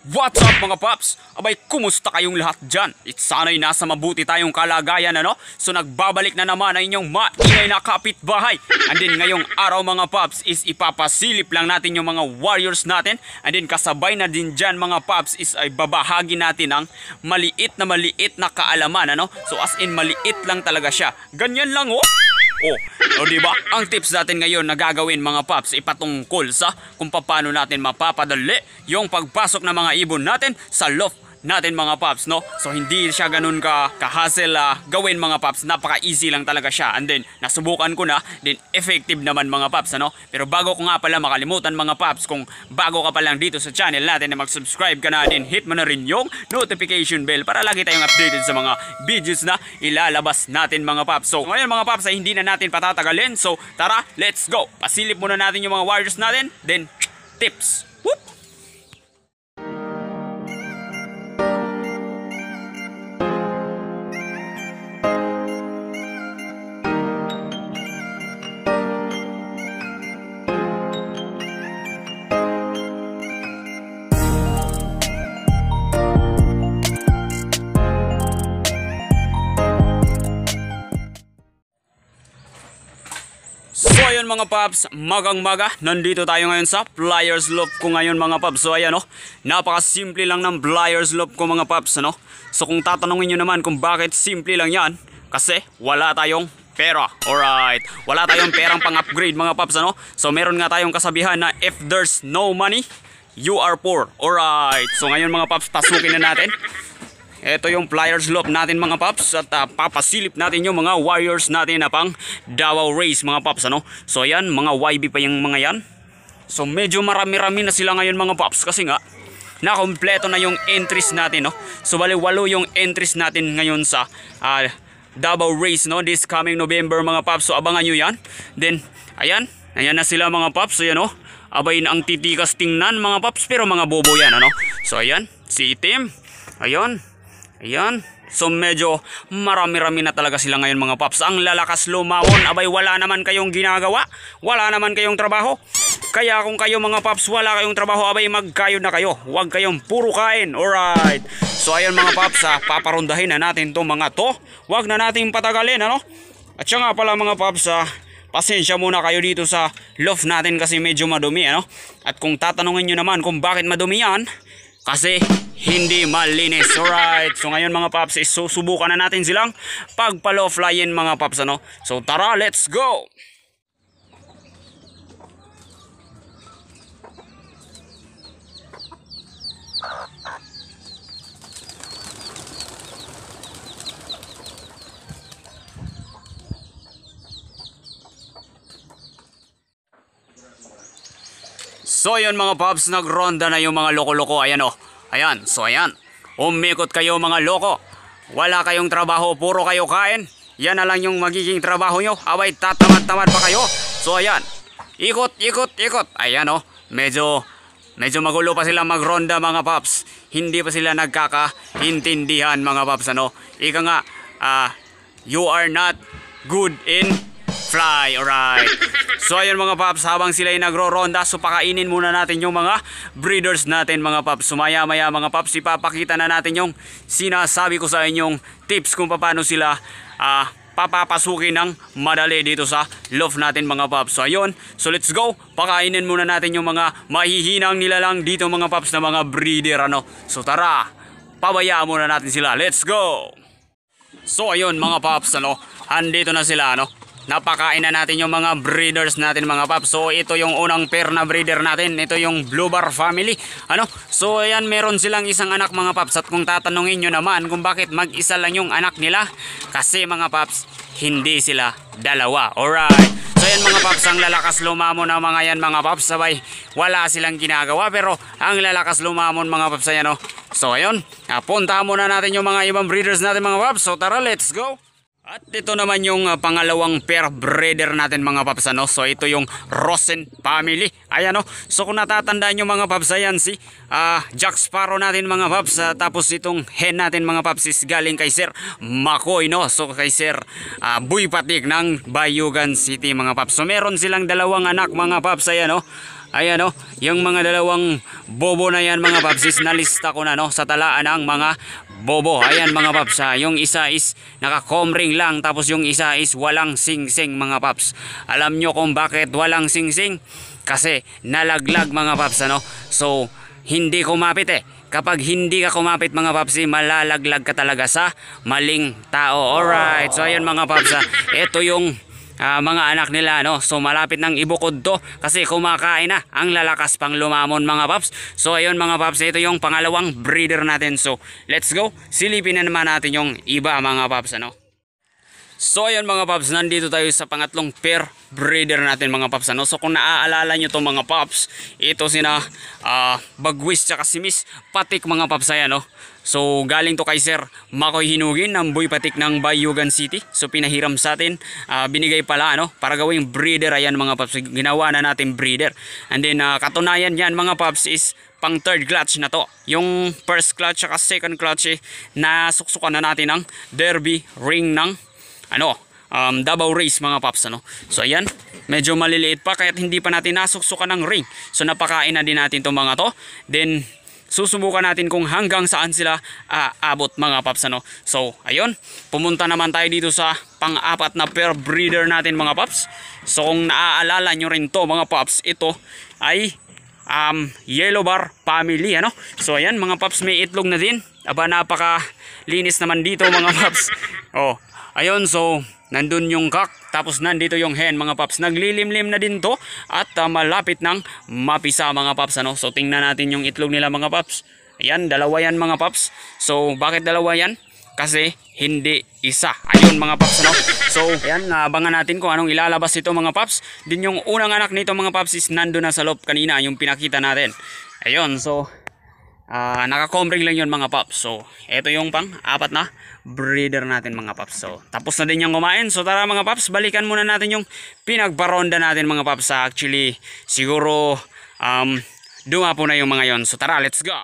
What's up mga paps? Abay, kumusta kayong lahat dyan? It's sana'y nasa mabuti tayong kalagayan ano? So nagbabalik na naman ang inyong maingay na kapitbahay. And then ngayong araw mga paps is ipapasilip lang natin yung mga warriors natin. And then kasabay na din dyan mga paps is ay babahagi natin ang maliit na maliit na kaalaman ano? So as in maliit lang talaga siya. Ganyan lang oh! Oh, o oh, di ba? Ang tips natin ngayon na gagawin mga paps ipatungkol sa kung paano natin mapapadali yung pagpasok ng mga ibon natin sa loft natin mga paps no so hindi siya ganun ka kahasel uh, ah, gawin mga paps napaka easy lang talaga siya and then nasubukan ko na then effective naman mga paps ano pero bago ko nga pala makalimutan mga paps kung bago ka pa lang dito sa channel natin na mag-subscribe ka na din hit mo na rin yung notification bell para lagi tayong updated sa mga videos na ilalabas natin mga paps so ngayon mga paps ay hindi na natin patatagalin so tara let's go pasilip muna natin yung mga wires natin then tips whoop mga paps, magang maga, nandito tayo ngayon sa pliers loop ko ngayon mga paps. So ayan oh, napakasimple lang ng pliers loop ko mga paps. Ano? So kung tatanungin nyo naman kung bakit simple lang yan, kasi wala tayong pera. Alright, wala tayong perang pang-upgrade mga paps. Ano? So meron nga tayong kasabihan na if there's no money, you are poor. Alright, so ngayon mga paps, tasukin na natin. Ito yung flyers loop natin mga paps at uh, papasilip natin yung mga wires natin na pang Davao Race mga paps ano. So ayan mga YB pa yung mga yan. So medyo marami-rami na sila ngayon mga paps kasi nga nakompleto na yung entries natin no. So bali walo yung entries natin ngayon sa uh, ah, Davao Race no this coming November mga paps. So abangan niyo yan. Then ayan, ayan na sila mga paps. So yan no. Oh, abay na ang titikas tingnan mga paps pero mga bobo yan ano. So ayan, si Tim. Ayun, Ayan. So medyo marami-rami na talaga sila ngayon mga paps. Ang lalakas lumawon. Abay wala naman kayong ginagawa. Wala naman kayong trabaho. Kaya kung kayo mga paps wala kayong trabaho abay magkayo na kayo. Huwag kayong puro kain. Alright. So ayan mga paps ha. Ah, paparundahin na natin to mga to. Huwag na natin patagalin ano. At siya nga pala mga paps ha ah, pasensya muna kayo dito sa loft natin kasi medyo madumi ano at kung tatanungin nyo naman kung bakit madumi yan kasi hindi malinis. Alright, so ngayon mga paps, susubukan na natin silang pagpalo flyin mga paps. Ano? So tara, let's go! So yun mga Pops, nagronda na yung mga loko-loko. Ayan Oh. Ayan. So ayan. Umikot kayo mga loko. Wala kayong trabaho, puro kayo kain. Yan na lang yung magiging trabaho nyo. Away, tatamad-tamad pa kayo. So ayan. Ikot, ikot, ikot. Ayan o. Oh. Medyo, medyo magulo pa sila magronda mga Pops. Hindi pa sila nagkakaintindihan mga Pops. Ano? Ika nga, uh, you are not good in fly, alright. So ayun mga paps, habang sila ay nagro-ronda, so pakainin muna natin yung mga breeders natin mga paps. Sumaya-maya mga paps, ipapakita na natin yung sinasabi ko sa inyong tips kung paano sila uh, papapasukin ng madali dito sa love natin mga paps. So ayun, so let's go. Pakainin muna natin yung mga mahihinang nilalang dito mga paps na mga breeder ano. So tara, pabayaan muna natin sila. Let's go! So ayun mga paps ano, andito na sila ano napakain na natin yung mga breeders natin mga pap. So ito yung unang pair na breeder natin. Ito yung Blue Bar family. Ano? So ayan meron silang isang anak mga paps at kung tatanungin nyo naman kung bakit mag-isa lang yung anak nila kasi mga paps hindi sila dalawa. Alright. So ayan mga paps, ang lalakas lumamon ng mga yan mga paps, sabay wala silang ginagawa pero ang lalakas lumamon mga paps ayan o. Oh. So ayun, puntahan muna natin yung mga ibang breeders natin mga paps. So tara, let's go! At ito naman yung uh, pangalawang pair breeder natin mga paps ano. So ito yung Rosen family. Ayan o. Oh. No? So kung natatandaan nyo mga paps ayan si uh, Jack Sparrow natin mga paps. Ah, tapos itong hen natin mga papsis galing kay Sir Makoy no. So kay Sir uh, Buy Patik ng Bayugan City mga paps. So meron silang dalawang anak mga paps ayan o. Oh. No? Ayan no? Oh. yung mga dalawang bobo na yan mga papsis, nalista ko na no, sa talaan ng mga bobo. Ayan mga paps ha. Yung isa is naka-comring lang tapos yung isa is walang singsing -sing, mga paps. Alam nyo kung bakit walang singsing? -sing? Kasi nalaglag mga paps ano. So hindi kumapit eh. Kapag hindi ka kumapit mga papsi, eh, malalaglag ka talaga sa maling tao. Alright, so ayun mga papsa, ito yung uh, mga anak nila no so malapit nang ibukod to kasi kumakain na ang lalakas pang lumamon mga paps so ayun mga paps ito yung pangalawang breeder natin so let's go silipin na naman natin yung iba mga paps ano So ayan mga paps, nandito tayo sa pangatlong pair breeder natin mga paps. Ano? So kung naaalala nyo itong mga paps, ito sina uh, Bagwis tsaka si Miss Patik mga paps. Ayan, no? So galing to kay Sir Makoy Hinugin ng Boy Patik ng Bayugan City. So pinahiram sa atin, uh, binigay pala ano, para gawing breeder. Ayan mga paps, ginawa na natin breeder. And then uh, katunayan yan mga paps is pang third clutch na to. Yung first clutch at second clutch eh, nasuksukan na natin ng derby ring ng ano, um, Davao Race mga paps. Ano? So ayan, medyo maliliit pa kaya hindi pa natin nasuksukan ng ring. So napakain na din natin itong mga to. Then susubukan natin kung hanggang saan sila aabot mga paps ano. So ayun, pumunta naman tayo dito sa pang-apat na pair breeder natin mga paps. So kung naaalala nyo rin to mga paps, ito ay um, yellow bar family ano. So ayan mga paps may itlog na din. Aba napaka linis naman dito mga paps. Oh, Ayun, so nandun yung cock, tapos nandito yung hen mga paps. Naglilimlim na din to at uh, malapit ng mapisa mga paps. Ano? So tingnan natin yung itlog nila mga paps. Ayan, dalawa yan mga paps. So bakit dalawa yan? Kasi hindi isa. Ayun mga paps ano. So ayan, abangan natin kung anong ilalabas ito mga paps. Din yung unang anak nito mga paps is nando na sa loob kanina yung pinakita natin. Ayun, so Uh, ah, naka-combring lang yun mga paps. So, eto yung pang apat na breeder natin mga paps. So, tapos na din yung kumain. So, tara mga paps, balikan muna natin yung pinagparonda natin mga paps. Ah, actually, siguro um, duma po na yung mga yon. So, tara, let's go!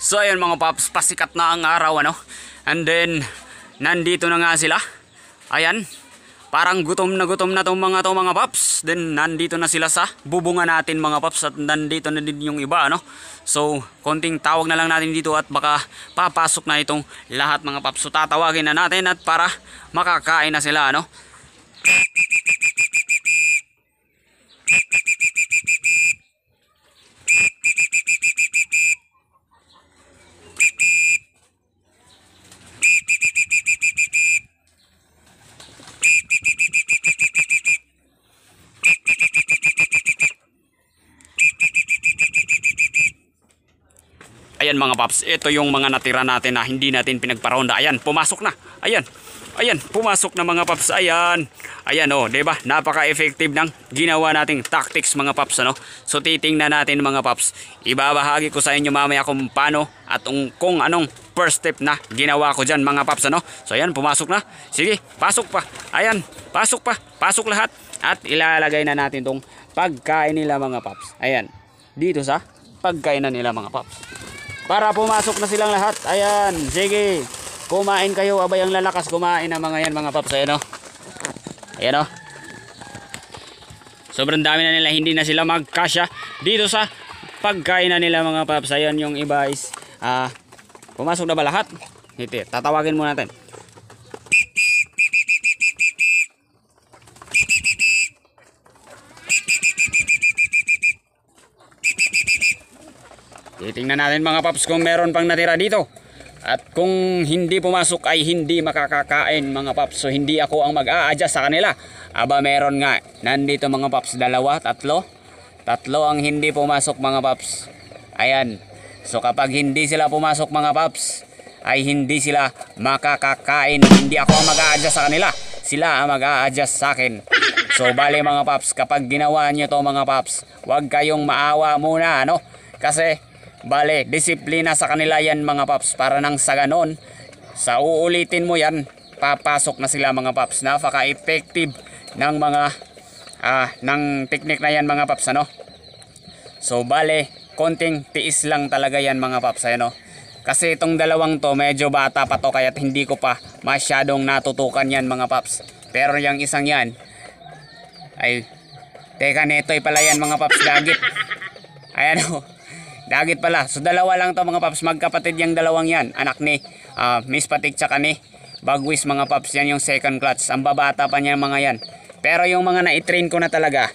So, ayun mga paps, pasikat na ang araw ano. And then, nandito na nga sila. Ayan. Parang gutom na gutom na tong mga tong mga paps. Then nandito na sila sa bubungan natin mga paps at nandito na din yung iba ano. So konting tawag na lang natin dito at baka papasok na itong lahat mga paps. So tatawagin na natin at para makakain na sila ano. Ayan mga paps, ito yung mga natira natin na hindi natin pinagparonda. Ayan, pumasok na. Ayan. Ayan, pumasok na mga paps. Ayan. Ayan oh, 'di ba? Napaka-effective ng ginawa nating tactics mga paps, ano? So titingnan natin mga paps. Ibabahagi ko sa inyo mamaya kung paano at kung, kung anong first step na ginawa ko diyan mga paps, ano? So ayan, pumasok na. Sige, pasok pa. Ayan, pasok pa. Pasok lahat at ilalagay na natin tong pagkain nila mga paps. Ayan. Dito sa pagkain na nila mga paps para pumasok na silang lahat ayan sige kumain kayo abay ang lalakas kumain ang mga yan mga paps ayan o oh. ayan o oh. sobrang dami na nila hindi na sila magkasya dito sa pagkain na nila mga paps ayan yung iba is ah, pumasok na ba lahat Hiti, tatawagin muna natin Titingnan natin mga paps kung meron pang natira dito. At kung hindi pumasok ay hindi makakakain mga paps. So hindi ako ang mag-a-adjust sa kanila. Aba meron nga. Nandito mga paps. Dalawa, tatlo. Tatlo ang hindi pumasok mga paps. Ayan. So kapag hindi sila pumasok mga paps ay hindi sila makakakain. Hindi ako ang mag-a-adjust sa kanila. Sila ang mag-a-adjust sa akin. So bali mga paps, kapag ginawa niyo to mga paps, huwag kayong maawa muna, ano? Kasi Bale, disiplina sa kanila yan mga paps para nang sa ganon, sa uulitin mo yan, papasok na sila mga paps. Napaka-effective ng mga ah, ng technique na yan mga paps ano. So bale, konting tiis lang talaga yan mga paps ano. Kasi itong dalawang to medyo bata pa to kaya hindi ko pa masyadong natutukan yan mga paps. Pero yung isang yan ay teka neto ay pala yan mga paps gagit. Ayan o. Oh. Dagit pala. So dalawa lang to mga paps. Magkapatid yung dalawang yan. Anak ni uh, Miss Patik tsaka ni Bagwis mga paps. Yan yung second clutch. Ang babata pa niya mga yan. Pero yung mga na-train ko na talaga.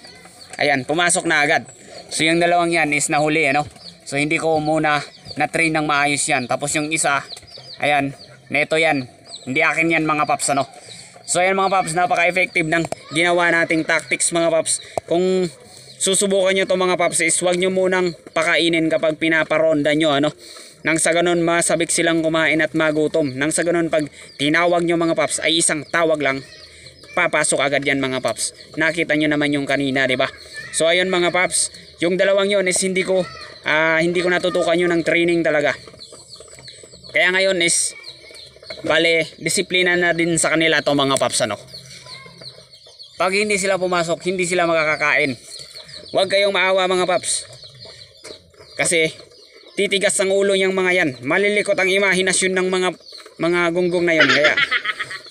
Ayan, pumasok na agad. So yung dalawang yan is nahuli ano. So hindi ko muna na-train ng maayos yan. Tapos yung isa, ayan, neto yan. Hindi akin yan mga paps ano. So ayan mga paps, napaka-effective ng ginawa nating tactics mga paps. Kung susubukan nyo to mga paps is huwag nyo munang pakainin kapag pinaparonda nyo ano. Nang sa ganun masabik silang kumain at magutom. Nang sa ganun pag tinawag nyo mga paps ay isang tawag lang papasok agad yan mga paps. Nakita nyo naman yung kanina, di ba? So ayun mga paps, yung dalawang yon is hindi ko uh, hindi ko natutukan yun ng training talaga. Kaya ngayon is bale disiplina na din sa kanila to mga paps ano. Pag hindi sila pumasok, hindi sila makakakain. Huwag kayong maawa mga paps. Kasi titigas ang ulo niyang mga yan. Malilikot ang imahinasyon ng mga mga gunggong na yan. Kaya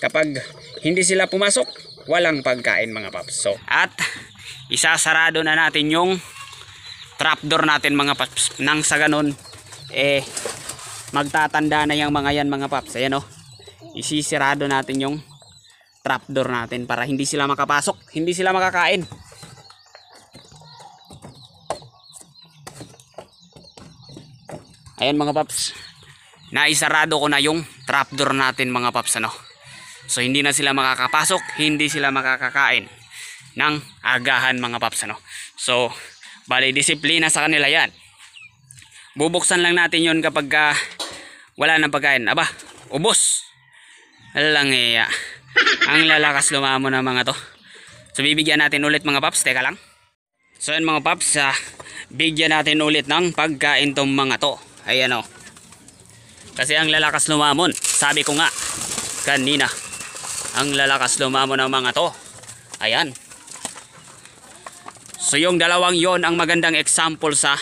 kapag hindi sila pumasok, walang pagkain mga paps. So, at isasarado na natin yung trapdoor natin mga paps. Nang sa ganun, eh magtatanda na yung mga yan mga paps. Ayan o. Oh. Isisirado natin yung trapdoor natin para hindi sila makapasok, hindi sila makakain. Ayan mga paps. Naisarado ko na yung trapdoor natin mga paps ano. So hindi na sila makakapasok, hindi sila makakakain ng agahan mga paps ano. So bali disiplina sa kanila yan. Bubuksan lang natin yon kapag uh, wala nang pagkain. Aba, ubos. Langiya. Ang lalakas lumamo ng mga to. So bibigyan natin ulit mga paps, teka lang. So yan mga paps, uh, bigyan natin ulit ng pagkain tong mga to ay ano oh. kasi ang lalakas lumamon sabi ko nga kanina ang lalakas lumamon ng mga to ayan so yung dalawang yon ang magandang example sa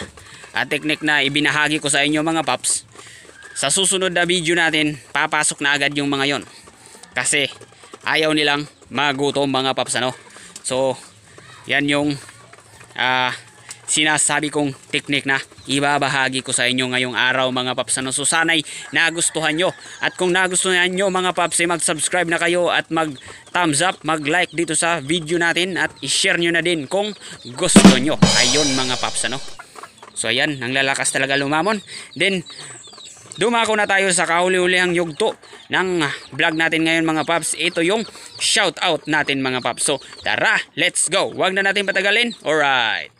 uh, technique na ibinahagi ko sa inyo mga paps sa susunod na video natin papasok na agad yung mga yon kasi ayaw nilang magutom mga paps ano so yan yung ah uh, sinasabi kong technique na ibabahagi ko sa inyo ngayong araw mga paps. Ano, so sanay nagustuhan nyo. At kung nagustuhan nyo mga paps, eh, mag-subscribe na kayo at mag thumbs up, mag-like dito sa video natin at i-share nyo na din kung gusto nyo. Ayun mga paps ano. So ayan, ang lalakas talaga lumamon. Then, Dumako na tayo sa kahuli-hulihang yugto ng vlog natin ngayon mga paps. Ito yung shout out natin mga paps. So tara, let's go. Huwag na natin patagalin. Alright.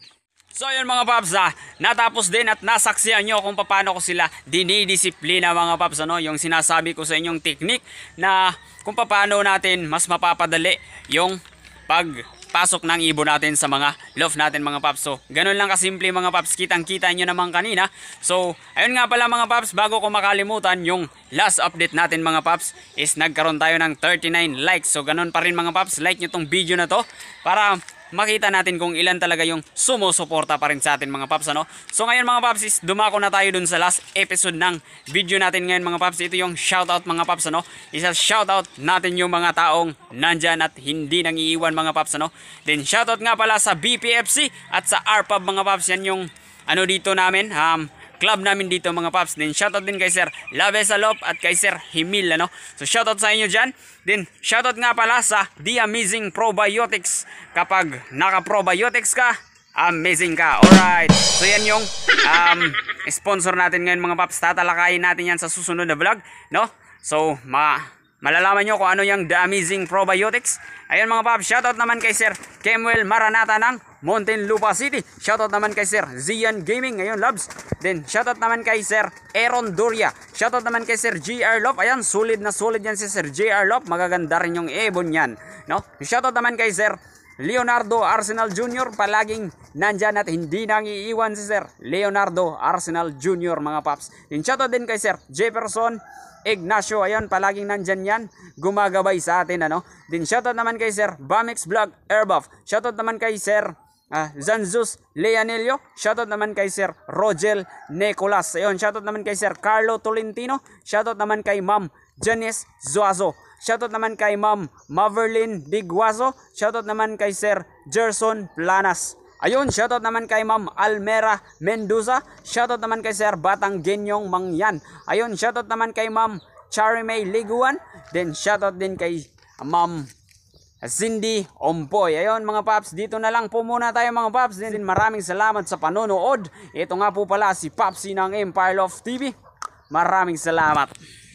So ayun mga paps ha, ah, natapos din at nasaksihan nyo kung paano ko sila dinidisiplina mga paps ano, yung sinasabi ko sa inyong technique na kung paano natin mas mapapadali yung pagpasok ng ibo natin sa mga love natin mga paps. So ganun lang kasimple mga paps, kitang kita nyo naman kanina. So ayun nga pala mga paps, bago ko makalimutan yung last update natin mga paps is nagkaroon tayo ng 39 likes. So ganun pa rin mga paps, like nyo tong video na to para makita natin kung ilan talaga yung sumusuporta pa rin sa atin mga paps ano. So ngayon mga paps is dumako na tayo dun sa last episode ng video natin ngayon mga paps. Ito yung shoutout mga paps ano. Isa shoutout natin yung mga taong nandyan at hindi nang iiwan mga paps ano. Then shoutout nga pala sa BPFC at sa RPAB mga paps yan yung ano dito namin um, club namin dito mga paps. Then shoutout din kay Sir Lave Salop at kay Sir Himil ano. So shoutout sa inyo diyan. Then shoutout nga pala sa The Amazing Probiotics. Kapag naka-probiotics ka, amazing ka. All right. So yan yung um, sponsor natin ngayon mga paps. Tatalakayin natin yan sa susunod na vlog. No? So ma malalaman nyo kung ano yung The Amazing Probiotics. Ayun mga paps. Shoutout naman kay Sir Kemuel Maranata ng Mountain Montelupa City. Shoutout naman kay Sir Zian Gaming ngayon, loves. Then, shoutout naman kay Sir Aaron Doria. Shoutout naman kay Sir JR Love. Ayan, solid na solid yan si Sir JR Love. Magaganda rin yung ebon yan. No? Shoutout naman kay Sir Leonardo Arsenal Jr. palaging nandyan at hindi nang iiwan si Sir Leonardo Arsenal Jr. mga paps. In shoutout din kay Sir Jefferson Ignacio. Ayun, palaging nandyan yan. Gumagabay sa atin. Ano? Din shoutout naman kay Sir Bamix Vlog Airbuff. Shoutout naman kay Sir Ah, Zanzus Leonelio. Shoutout naman kay Sir Rogel Nicolas. Ayun, shoutout naman kay Sir Carlo Tolentino. Shoutout naman kay Ma'am Janice Zuazo. Shoutout naman kay Ma'am Maverlyn Biguazo. Shoutout naman kay Sir Gerson Planas. Ayun, shoutout naman kay Ma'am Almera Mendoza. Shoutout naman kay Sir Batang Genyong Mangyan. Ayun, shoutout naman kay Ma'am Charimay Liguan. Then shoutout din kay Ma'am Cindy Ompoy. Ayun mga Paps, dito na lang po muna tayo mga Paps. Din maraming salamat sa panonood. Ito nga po pala si Papsi ng Empire Love TV. Maraming salamat.